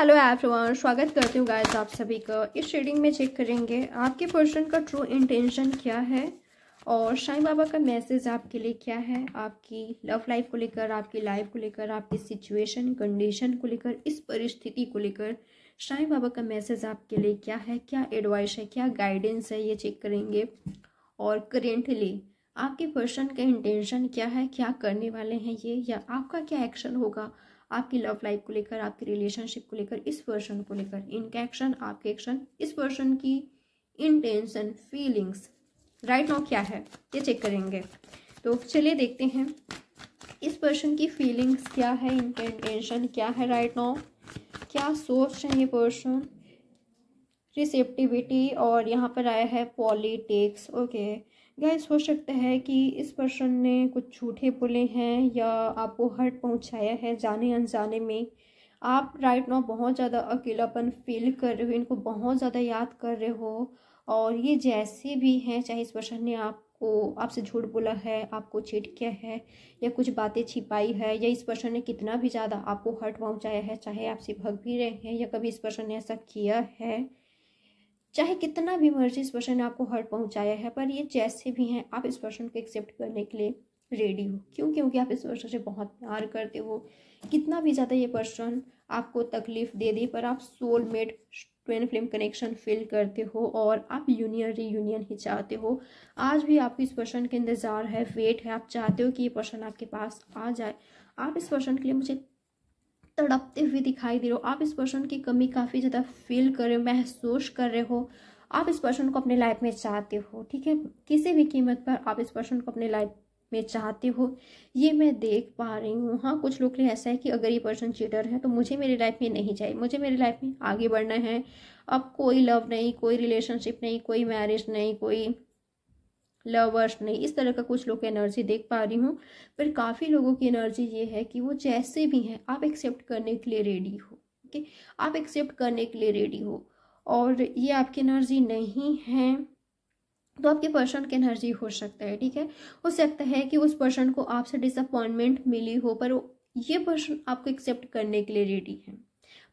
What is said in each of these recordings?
hello everyone स्वागत करती हूँ गाइस आप सभी का इस रीडिंग में चेक करेंगे आपके पर्सन का ट्रू इंटेंशन क्या है और साईं बाबा का मैसेज आपके लिए क्या है आपकी लव लाइफ को लेकर आपकी लाइफ को लेकर आपकी सिचुएशन कंडीशन को लेकर इस परिस्थिति को लेकर साईं बाबा का मैसेज आपके लिए क्या है क्या एडवाइस है क्या गाइडेंस है ये चेक करेंगे और करेंटली आपके पर्सन का इंटेंशन क्या है क्या करने वाले हैं ये या आपका क्या एक्शन होगा आपकी लव लाइफ को लेकर आपकी रिलेशनशिप को लेकर इस पर्सन को लेकर इनके एक्शन आपके एक्शन इस पर्सन की इंटेंशन फीलिंग्स राइट नाउ क्या है ये चेक करेंगे तो चलिए देखते हैं इस पर्सन की फीलिंग्स क्या है इनके इंटेंशन क्या है राइट नाउ क्या सोच है ये पर्सन रिसेप्टिविटी और यहाँ पर आया है पॉलिटिक्स ओके गैस हो सकता है कि इस पर्सन ने कुछ झूठे बोले हैं या आपको हर्ट पहुँचाया है जाने अनजाने में आप राइट नाउ बहुत ज़्यादा अकेलापन फील कर रहे हो इनको बहुत ज़्यादा याद कर रहे हो और ये जैसे भी हैं चाहे इस पर्सन ने आपको आपसे झूठ बोला है आपको चीट किया है या कुछ बातें छिपाई है या इस पर्सन ने कितना भी ज़्यादा आपको हर्ट पहुँचाया है चाहे आपसे भग भी रहे हैं या कभी इस पर्सन ने ऐसा किया है चाहे कितना भी मर्जी इस पर्सन ने आपको हर्ट पहुंचाया है पर ये जैसे भी हैं आप इस पर्सन को एक्सेप्ट करने के लिए रेडी हो क्यों क्योंकि आप इस पर्सन से बहुत प्यार करते हो कितना भी ज़्यादा ये पर्सन आपको तकलीफ दे दे पर आप soulmate twin flame connection feel करते हो और आप यूनियन रीयूनियन ही चाहते हो आज भी आपको इस पर्सन का इंतज़ार है वेट है आप चाहते हो कि ये पर्सन आपके पास आ जाए आप इस पर्सन के लिए मुझे तड़पते हुए दिखाई दे रहे हो आप इस पर्सन की कमी काफ़ी ज़्यादा फील कर रहे हो महसूस कर रहे हो आप इस पर्सन को अपने लाइफ में चाहते हो ठीक है किसी भी कीमत पर आप इस पर्सन को अपने लाइफ में चाहते हो ये मैं देख पा रही हूँ हाँ कुछ लोग लिए ऐसा है कि अगर ये पर्सन चीटर है तो मुझे मेरी लाइफ में नहीं चाहिए मुझे मेरी लाइफ में आगे बढ़ना है अब कोई लव नहीं कोई रिलेशनशिप नहीं कोई मैरिज नहीं कोई लवर्स नहीं इस तरह का कुछ लोग एनर्जी देख पा रही हूँ पर काफ़ी लोगों की एनर्जी ये है कि वो जैसे भी हैं आप एक्सेप्ट करने के लिए रेडी हो ओके आप एक्सेप्ट करने के लिए रेडी हो और ये आपकी एनर्जी नहीं है तो आपके पर्सन की एनर्जी हो सकता है ठीक है हो सकता है कि उस पर्सन को आपसे डिसअपॉइंटमेंट मिली हो पर ये पर्सन आपको एक्सेप्ट करने के लिए रेडी है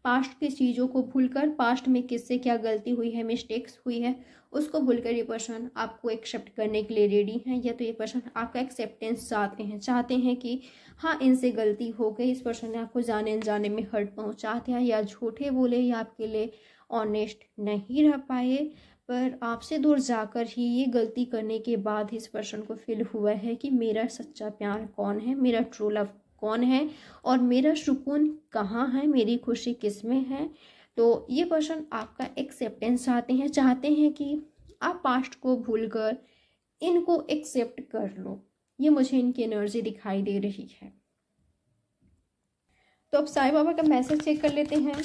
पास्ट की चीज़ों को भूलकर पास्ट में किससे क्या गलती हुई है मिस्टेक्स हुई है उसको भूलकर ये पर्सन आपको एक्सेप्ट करने के लिए रेडी हैं या तो ये पर्सन आपका एक्सेप्टेंस चाहते हैं चाहते हैं कि हाँ इनसे गलती हो गई इस पर्सन ने आपको जाने अनजाने में हर्ट पहुँचाते हैं या झूठे बोले या आपके लिए ऑनेस्ट नहीं रह पाए पर आपसे दूर जाकर ही ये गलती करने के बाद इस पर्सन को फील हुआ है कि मेरा सच्चा प्यार कौन है मेरा ट्रू लव कौन है और मेरा सुकून कहाँ है मेरी खुशी किस में है तो ये क्वेश्चन आपका एक्सेप्टेंस चाहते हैं चाहते हैं कि आप पास्ट को भूल कर इनको एक्सेप्ट कर लो ये मुझे इनकी एनर्जी दिखाई दे रही है तो अब साईं बाबा का मैसेज चेक कर लेते हैं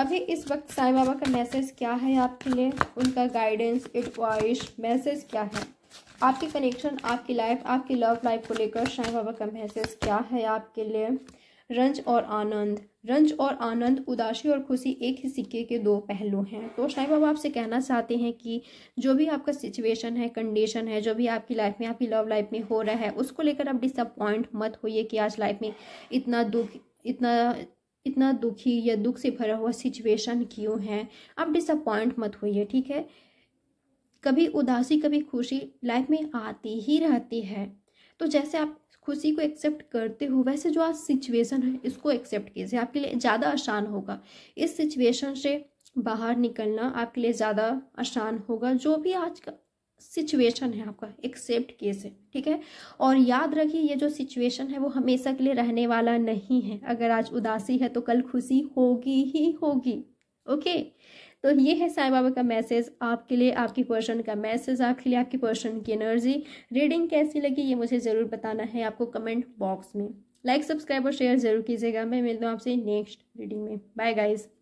अभी इस वक्त साईं बाबा का मैसेज क्या है आपके लिए उनका गाइडेंस एडवाइस मैसेज क्या है आपके कनेक्शन आपकी लाइफ आपकी लव लाइफ को लेकर शाही बाबा का मैसेज क्या है आपके लिए रंज और आनंद रंज और आनंद उदासी और खुशी एक ही सिक्के के दो पहलू हैं तो शाही बाबा आपसे कहना चाहते हैं कि जो भी आपका सिचुएशन है कंडीशन है जो भी आपकी लाइफ में आपकी लव लाइफ में हो रहा है उसको लेकर आप डिसअपॉइंट मत होइए कि आज लाइफ में इतना दुख इतना इतना दुखी या दुख से भरा हुआ सिचुएशन क्यों है आप डिसअपॉइंट मत होइए ठीक है कभी उदासी कभी खुशी लाइफ में आती ही रहती है तो जैसे आप खुशी को एक्सेप्ट करते हो वैसे जो आज सिचुएशन है इसको एक्सेप्ट कीजिए आपके लिए ज़्यादा आसान होगा इस सिचुएशन से बाहर निकलना आपके लिए ज़्यादा आसान होगा जो भी आज का सिचुएशन है आपका एक्सेप्ट कीजिए ठीक है और याद रखिए ये जो सिचुएशन है वो हमेशा के लिए रहने वाला नहीं है अगर आज उदासी है तो कल खुशी होगी ही होगी ओके तो ये है साई बाबा का मैसेज आपके लिए आपकी पर्सन का मैसेज आपके लिए आपकी पर्सन की एनर्जी रीडिंग कैसी लगी ये मुझे ज़रूर बताना है आपको कमेंट बॉक्स में लाइक सब्सक्राइब और शेयर ज़रूर कीजिएगा मैं मिलता हूँ आपसे नेक्स्ट रीडिंग में बाय गाइज़